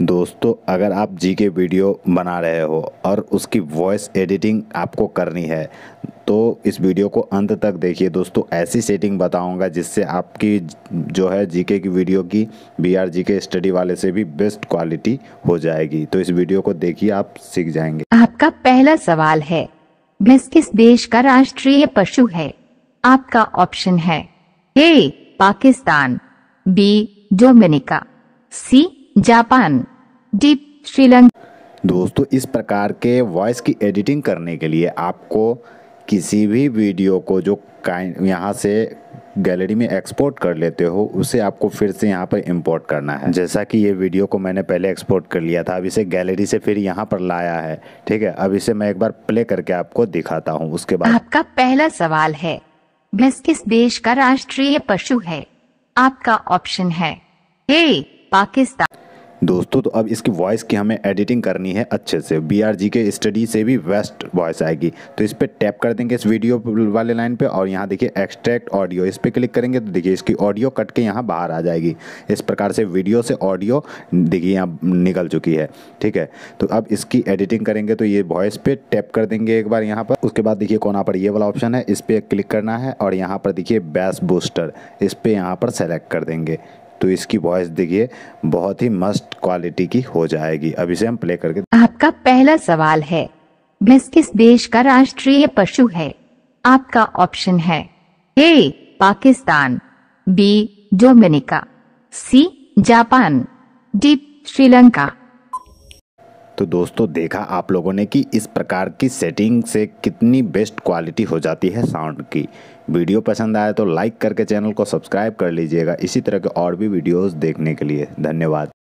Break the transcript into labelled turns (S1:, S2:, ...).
S1: दोस्तों अगर आप जी के वीडियो बना रहे हो और उसकी वॉइस एडिटिंग आपको करनी है तो इस वीडियो को अंत तक देखिए दोस्तों ऐसी सेटिंग बताऊंगा जिससे आपकी जो है जीके की वीडियो की बी आर जी के स्टडी वाले से भी बेस्ट क्वालिटी हो जाएगी तो इस वीडियो को देखिए आप सीख जाएंगे
S2: आपका पहला सवाल है भैंस किस देश का राष्ट्रीय पशु है आपका ऑप्शन है ए पाकिस्तान बी डोमिनिका सी जापान डीप श्रीलंका
S1: दोस्तों इस प्रकार के वॉइस की एडिटिंग करने के लिए आपको किसी भी वीडियो को जो यहाँ से गैलरी में एक्सपोर्ट कर लेते हो उसे आपको फिर से यहाँ पर इंपोर्ट करना है जैसा कि ये वीडियो को मैंने पहले एक्सपोर्ट कर लिया था अब इसे गैलरी से फिर यहाँ पर लाया है ठीक है अब इसे मैं एक बार प्ले करके आपको दिखाता हूँ उसके बाद आपका
S2: पहला सवाल है भैंस किस देश का राष्ट्रीय पशु है आपका ऑप्शन है ए पाकिस्तान
S1: दोस्तों तो अब इसकी वॉइस की हमें एडिटिंग करनी है अच्छे से बी के स्टडी से भी वेस्ट वॉइस आएगी तो इस पर टैप कर देंगे इस वीडियो वाले लाइन पे और यहाँ देखिए एक्सट्रैक्ट ऑडियो इस पर क्लिक करेंगे तो देखिए इसकी ऑडियो कट के यहाँ बाहर आ जाएगी इस प्रकार से वीडियो से ऑडियो देखिए यहाँ निकल चुकी है ठीक है तो अब इसकी एडिटिंग करेंगे तो ये वॉइस पर टैप कर देंगे एक बार यहाँ पर उसके बाद देखिए कोना पर ये वाला ऑप्शन है इस पर क्लिक करना है और यहाँ पर देखिए बेस्ट बूस्टर इस पर यहाँ पर सेलेक्ट कर देंगे तो इसकी वॉइस देखिए बहुत ही मस्त क्वालिटी की हो जाएगी अब इसे हम प्ले करके
S2: आपका पहला सवाल है भैंस किस देश का राष्ट्रीय पशु है आपका ऑप्शन है ए पाकिस्तान बी डोमिनिका सी जापान डी श्रीलंका
S1: तो दोस्तों देखा आप लोगों ने कि इस प्रकार की सेटिंग से कितनी बेस्ट क्वालिटी हो जाती है साउंड की वीडियो पसंद आए तो लाइक करके चैनल को सब्सक्राइब कर लीजिएगा इसी तरह के और भी वीडियोस देखने के लिए धन्यवाद